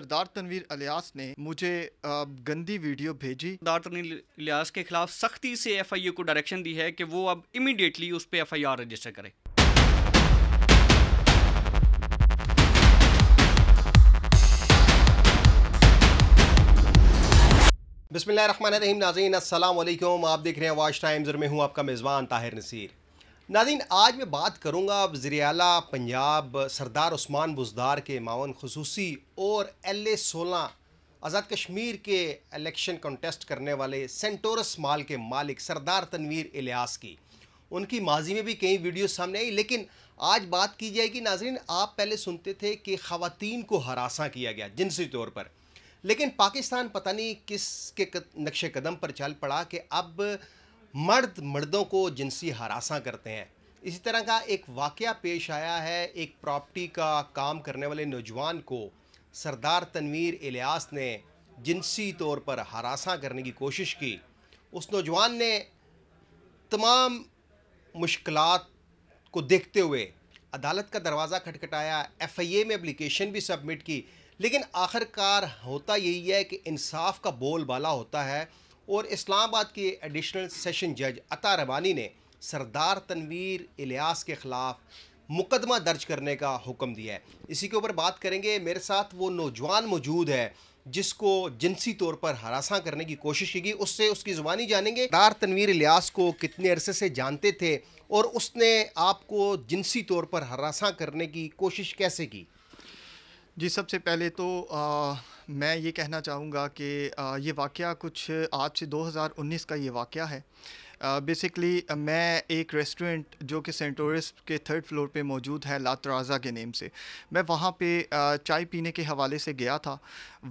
सरदार Tanveer alias ने मुझे गंदी वीडियो भेजी सरदार तनवीर अलियास के खिलाफ सख्ती से ए को डायरेक्शन दी है कि वो अब इमीडिएटली उस पर आर रजिस्टर करे बिसमीम नाजीन असलम आप देख रहे हैं वॉच टाइम्स और मैं हूं आपका मेज़बान ताहिर नसीर नादिन आज मैं बात करूँगा वजरियाला पंजाब सरदार उस्मान बुजदार के मावन खसूसी और एल ए सोलह आज़ाद कश्मीर के इलेक्शन कंटेस्ट करने वाले सेंटोरस माल के मालिक सरदार तनवीर इलियास की उनकी माजी में भी कई वीडियो सामने आई लेकिन आज बात की जाएगी नाजरीन आप पहले सुनते थे कि खातन को हरासा किया गया जिनसी तौर पर लेकिन पाकिस्तान पता नहीं किस के नक्श कदम पर चल पड़ा कि अब मर्द मर्दों को जिनसी हरासा करते हैं इसी तरह का एक वाक़ पेश आया है एक प्रॉपर्टी का काम करने वाले नौजवान को सरदार तनवीर इलियास ने जिनसी तौर पर हरासा करने की कोशिश की उस नौजवान ने तमाम मुश्किल को देखते हुए अदालत का दरवाज़ा खटखटाया एफ आई ए में एप्लीकेशन भी सबमिट की लेकिन आखिरकार होता यही है कि इंसाफ का बोलबाला होता है और इस्लामाबाद के एडिशनल सेशन जज अता रबानी ने सरदार तनवीर इलियास के ख़िलाफ़ मुकदमा दर्ज करने का हुक्म दिया है इसी के ऊपर बात करेंगे मेरे साथ वो नौजवान मौजूद है जिसको जिनसी तौर पर हरासा करने की कोशिश की गई उससे उसकी ज़ुबानी जानेंगे दार तनवीर इलियास को कितने अरसे से जानते थे और उसने आपको जिनसी तौर पर हरासा करने की कोशिश कैसे की जी सबसे पहले तो आ... मैं ये कहना चाहूँगा कि ये वाक़ कुछ आज से 2019 का ये वाक़ है बेसिकली uh, मैं एक रेस्टोरेंट जो कि सेंटोरिस के थर्ड फ्लोर पे मौजूद है लातराजा के नेम से मैं वहाँ पे uh, चाय पीने के हवाले से गया था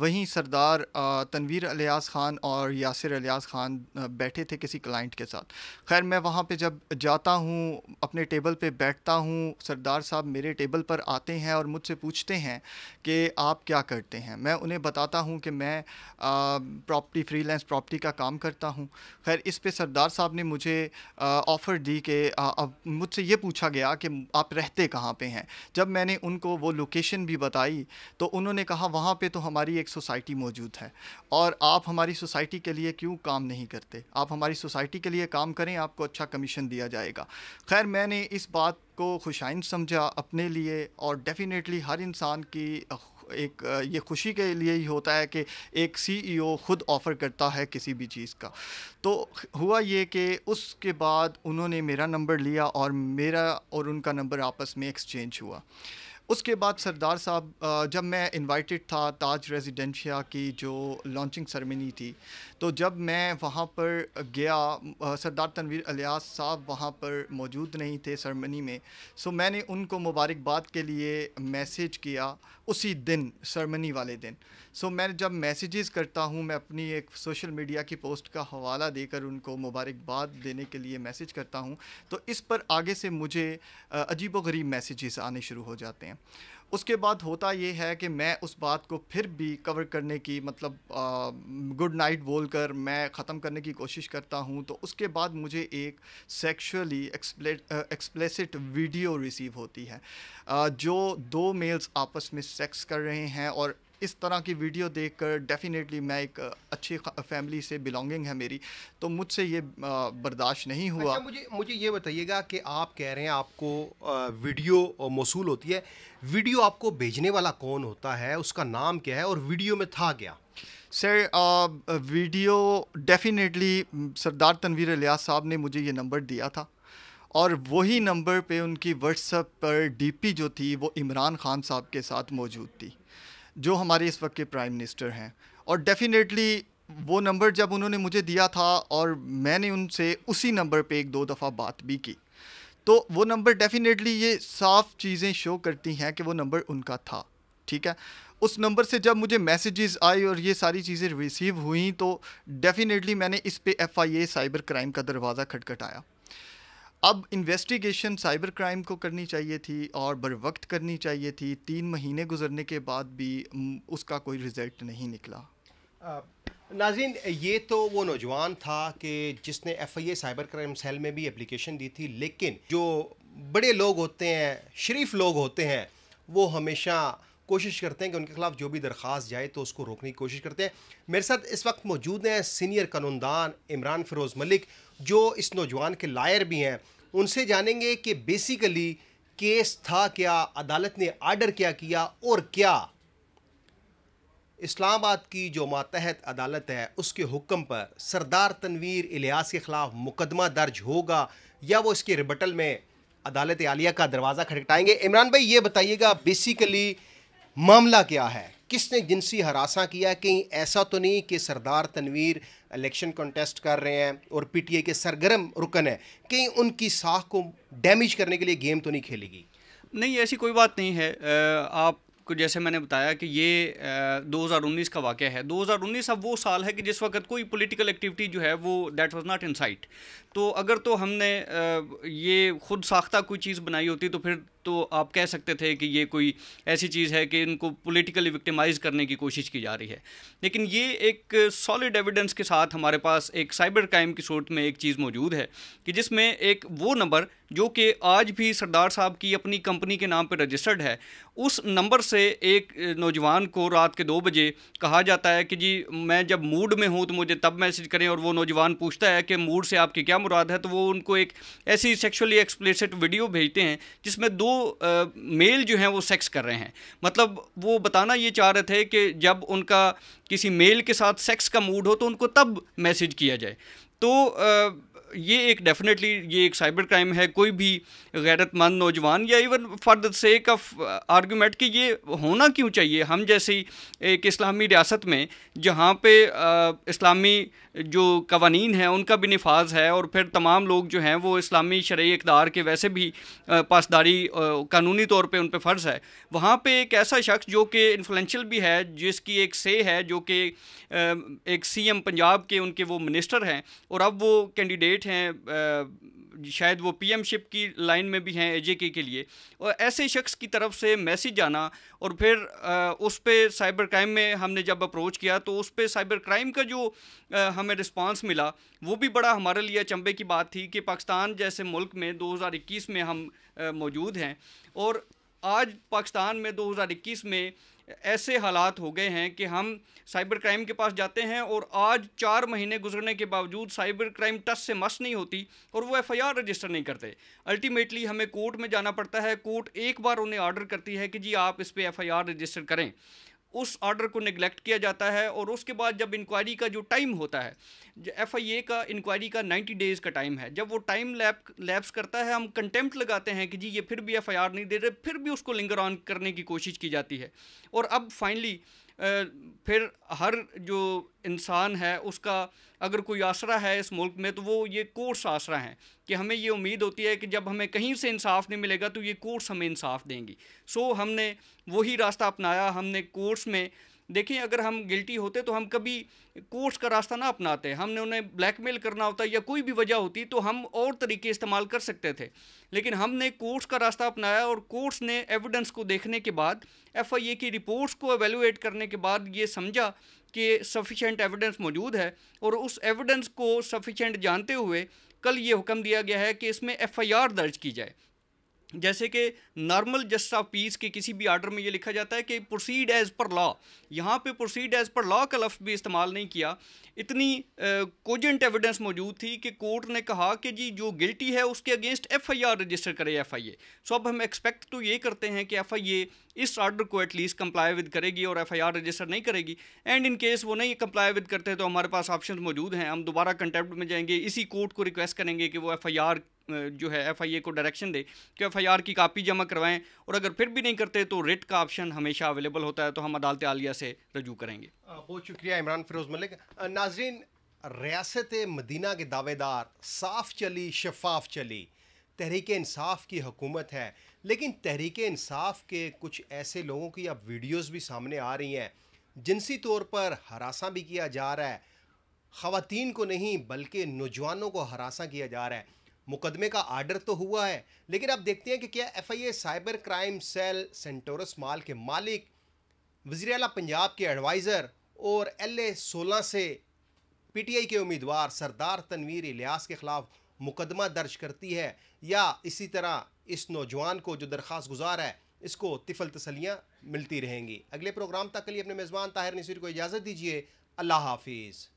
वहीं सरदार uh, तनवीर अलियास ख़ान और यासिर अलियास ख़ान बैठे थे किसी क्लाइंट के साथ खैर मैं वहाँ पे जब जाता हूँ अपने टेबल पे बैठता हूँ सरदार साहब मेरे टेबल पर आते हैं और मुझसे पूछते हैं कि आप क्या करते हैं मैं उन्हें बताता हूँ कि मैं प्रॉपर्टी फ्रीलांस प्रॉपर्टी का काम करता हूँ खैर इस पर सरदार साहब ने मुझे ऑफ़र दी कि अब मुझसे ये पूछा गया कि आप रहते कहाँ पे हैं जब मैंने उनको वो लोकेशन भी बताई तो उन्होंने कहा वहाँ पे तो हमारी एक सोसाइटी मौजूद है और आप हमारी सोसाइटी के लिए क्यों काम नहीं करते आप हमारी सोसाइटी के लिए काम करें आपको अच्छा कमीशन दिया जाएगा खैर मैंने इस बात को खुशाइन समझा अपने लिए और डेफ़िनेटली हर इंसान की एक ये खुशी के लिए ही होता है कि एक सीईओ e खुद ऑफ़र करता है किसी भी चीज़ का तो हुआ ये कि उसके बाद उन्होंने मेरा नंबर लिया और मेरा और उनका नंबर आपस में एक्सचेंज हुआ उसके बाद सरदार साहब जब मैं इनवाइटेड था ताज रेजिडेंशिया की जो लॉन्चिंग सरमनी थी तो जब मैं वहाँ पर गया सरदार तनवीर अलियास साहब वहाँ पर मौजूद नहीं थे सरमनी में सो मैंने उनको मुबारकबाद के लिए मैसेज किया उसी दिन सरमनी वाले दिन सो मैं जब मैसेजेस करता हूँ मैं अपनी एक सोशल मीडिया की पोस्ट का हवाला देकर उनको मुबारकबाद देने के लिए मैसेज करता हूँ तो इस पर आगे से मुझे अजीब व गरीब मैसेजेस आने शुरू हो जाते हैं उसके बाद होता ये है कि मैं उस बात को फिर भी कवर करने की मतलब गुड नाइट बोल कर मैं ख़त्म करने की कोशिश करता हूँ तो उसके बाद मुझे एक सेक्शुअली एक्सप्लेसिट वीडियो रिसीव होती है आ, जो दो मेल्स आपस में सेक्स कर रहे हैं और इस तरह की वीडियो देख कर डेफिनेटली मैं एक अच्छी फैमिली से बिलोंगिंग है मेरी तो मुझसे ये बर्दाश्त नहीं हुआ अच्छा, मुझे मुझे ये बताइएगा कि आप कह रहे हैं आपको वीडियो मौसू होती है वीडियो आपको भेजने वाला कौन होता है उसका नाम क्या है और वीडियो में था क्या sir video definitely Sardar Tanveer लिया साहब ने मुझे ये नंबर दिया था और वही नंबर पे उनकी व्हाट्सएप पर डीपी जो थी वो इमरान खान साहब के साथ मौजूद थी जो हमारे इस वक्त के प्राइम मिनिस्टर हैं और डेफिनेटली वो नंबर जब उन्होंने मुझे दिया था और मैंने उनसे उसी नंबर पे एक दो दफ़ा बात भी की तो वो नंबर डेफिनेटली ये साफ चीज़ें शो करती हैं कि वो नंबर उनका था ठीक है उस नंबर से जब मुझे मैसेजेस आई और ये सारी चीज़ें रिसीव हुई तो डेफिनेटली मैंने इस पे एफआईए साइबर क्राइम का दरवाज़ा खटखटाया अब इन्वेस्टिगेशन साइबर क्राइम को करनी चाहिए थी और बर वक्त करनी चाहिए थी तीन महीने गुजरने के बाद भी उसका कोई रिज़ल्ट नहीं निकला नाजिन ये तो वो नौजवान था कि जिसने F I A cyber crime cell में भी एप्लीकेशन दी थी लेकिन जो बड़े लोग होते हैं शरीफ लोग होते हैं वो हमेशा कोशिश करते हैं कि उनके खिलाफ जो भी दरख्वास्त जाए तो उसको रोकने की कोशिश करते हैं मेरे साथ इस वक्त मौजूद हैं सीनियर कानूनदान इमरान फिरोज़ मलिक जो इस नौजवान के लायर भी हैं उनसे जानेंगे कि बेसिकली केस था क्या अदालत ने आर्डर क्या किया और क्या इस्लामाबाद की जो मातहत अदालत है उसके हुक्म पर सरदार तनवीर इलियास के ख़िलाफ़ मुकदमा दर्ज होगा या वो इसके रिबटल में अदालत आलिया का दरवाज़ा खटखटाएंगे इमरान भाई ये बताइएगा बेसिकली मामला क्या है किसने जिनसी हरासा किया कहीं ऐसा तो नहीं कि सरदार तनवीर इलेक्शन कॉन्टेस्ट कर रहे हैं और पीटीए के सरगर्म रुकन है कहीं उनकी साख को डैमेज करने के लिए गेम तो नहीं खेलेगी नहीं ऐसी कोई बात नहीं है आप को जैसे मैंने बताया कि ये आ, 2019 का वाक़ है 2019 अब वो साल है कि जिस वक्त कोई पॉलिटिकल एक्टिविटी जो है वो that was not in sight तो अगर तो हमने आ, ये खुद साख्ता कोई चीज़ बनाई होती तो फिर तो आप कह सकते थे कि ये कोई ऐसी चीज़ है कि इनको पॉलिटिकली विक्टिमाइज करने की कोशिश की जा रही है लेकिन ये एक सॉलिड एविडेंस के साथ हमारे पास एक साइबर क्राइम की सूरत में एक चीज़ मौजूद है कि जिसमें एक वो नंबर जो कि आज भी सरदार साहब की अपनी कंपनी के नाम पर रजिस्टर्ड है उस नंबर से एक नौजवान को रात के दो बजे कहा जाता है कि जी मैं जब मूड में हूँ तो मुझे तब मैसेज करें और वो नौजवान पूछता है कि मूड से आपकी क्या मुराद है तो वो उनको एक ऐसी सेक्शुअली एक्सप्लेसिट वीडियो भेजते हैं जिसमें दो आ, मेल जो हैं वो सेक्स कर रहे हैं मतलब वो बताना ये चाह रहे थे कि जब उनका किसी मेल के साथ सेक्स का मूड हो तो उनको तब मैसेज किया जाए तो आ, ये एक डेफिनेटली ये एक साइबर क्राइम है कोई भी गैरतमंद नौजवान या even for the sake of argument कि ये होना क्यों चाहिए हम जैसी एक इस्लामी रियासत में जहाँ पे आ, uh, इस्लामी जो कवानीन हैं उनका भी नफाज है और फिर तमाम लोग जो हैं वो इस्लामी शर्य इकदार के वैसे भी uh, पासदारी uh, कानूनी तौर पे उन पर फ़र्ज़ है वहाँ पे एक ऐसा शख्स जो कि इन्फ्लुएंशियल भी है जिसकी एक से है जो कि एक सीएम पंजाब के उनके वो मिनिस्टर हैं और अब वो कैंडिडेट कैंडिडेट हैं शायद वो पीएमशिप की लाइन में भी हैं एजेके के लिए और ऐसे शख्स की तरफ से मैसेज आना और फिर उस पर साइबर क्राइम में हमने जब अप्रोच किया तो उस पर साइबर क्राइम का जो हमें रिस्पांस मिला वो भी बड़ा हमारे लिए अचंभे की बात थी कि पाकिस्तान जैसे मुल्क में 2021 में हम मौजूद हैं और आज पाकिस्तान में 2021 में ऐसे हालात हो गए हैं कि हम साइबर क्राइम के पास जाते हैं और आज चार महीने गुजरने के बावजूद साइबर क्राइम टच से मस नहीं होती और वो एफआईआर रजिस्टर नहीं करते अल्टीमेटली हमें कोर्ट में जाना पड़ता है कोर्ट एक बार उन्हें ऑर्डर करती है कि जी आप इस पर एफ रजिस्टर करें उस ऑर्डर को निगलेक्ट किया जाता है और उसके बाद जब इंक्वायरी का जो टाइम होता है एफ आई ए का इंक्वायरी का 90 डेज़ का टाइम है जब वो टाइम लैप लैप्स करता है हम कंटेम्प्ट लगाते हैं कि जी ये फिर भी एफ आई आर नहीं दे रहे फिर भी उसको लिंगर ऑन करने की कोशिश की जाती है और अब फाइनली फिर हर जो इंसान है उसका अगर कोई आसरा है इस मुल्क में तो वो ये कोर्स आसरा है कि हमें ये उम्मीद होती है कि जब हमें कहीं से इंसाफ नहीं मिलेगा तो ये कोर्स हमें इंसाफ देंगी सो हमने वही रास्ता अपनाया हमने कोर्स में देखें अगर हम गिल्टी होते तो हम कभी कोर्ट्स का रास्ता ना अपनाते हमने उन्हें ब्लैकमेल करना होता या कोई भी वजह होती तो हम और तरीके इस्तेमाल कर सकते थे लेकिन हमने कोर्ट्स का रास्ता अपनाया और कोर्ट्स ने एविडेंस को देखने के बाद एफ की रिपोर्ट्स को एवेलुएट करने के बाद ये समझा कि सफिशेंट एविडेंस मौजूद है और उस एविडेंस को सफिशेंट जानते हुए कल ये हुक्म दिया गया है कि इसमें एफ दर्ज की जाए जैसे कि नॉर्मल जस्ट ऑफ पीस के किसी भी आर्डर में ये लिखा जाता है कि प्रोसीड एज़ पर लॉ यहाँ पे प्रोसीड एज़ पर लॉ का लफ्ज़ भी इस्तेमाल नहीं किया इतनी कोजेंट एविडेंस मौजूद थी कि कोर्ट ने कहा कि जी जो गिल्टी है उसके अगेंस्ट एफआईआर रजिस्टर करे एफआईए सो अब हम एक्सपेक्ट तो ये करते हैं कि एफ इस आर्डर को एटलीस्ट कम्प्लाई विद करेगी और एफ रजिस्टर नहीं करेगी एंड इन केस वो नहीं कम्प्लाई विद करते तो हमारे पास ऑप्शन मौजूद हैं हम दोबारा कंटेप्ट में जाएंगे इसी कोर्ट को रिक्वेस्ट करेंगे कि वो एफ जो है एफआईए को डायरेक्शन दे कि एफआईआर की कापी जमा करवाएं और अगर फिर भी नहीं करते तो रिट का ऑप्शन हमेशा अवेलेबल होता है तो हम अदालत आलिया से रजू करेंगे बहुत शुक्रिया इमरान फिरोज मलिक नाजरीन रियासत मदीना के दावेदार साफ चली शफाफ चली तहरीक इंसाफ की हुकूमत है लेकिन तहरीक इंसाफ के कुछ ऐसे लोगों की अब वीडियोज़ भी सामने आ रही हैं जिनसी तौर पर हरासा भी किया जा रहा है ख़वातीन को नहीं बल्कि नौजवानों को हरासा किया जा रहा है मुकदमे का आर्डर तो हुआ है लेकिन अब देखते हैं कि क्या FIA cyber crime cell Centaurus mall के मालिक वजी अला पंजाब के एडवाइज़र और एल ए सोलह से पी टी आई के उम्मीदवार सरदार तनवीर इलियास के ख़िलाफ़ मुकदमा दर्ज करती है या इसी तरह इस नौजवान को जो दरख्वास गुजार है इसको तिफल तसलियाँ मिलती रहेंगी अगले प्रोग्राम तक के लिए अपने मेज़बान ताहिर नसीर को इजाज़त दीजिए अल्लाह हाफिज़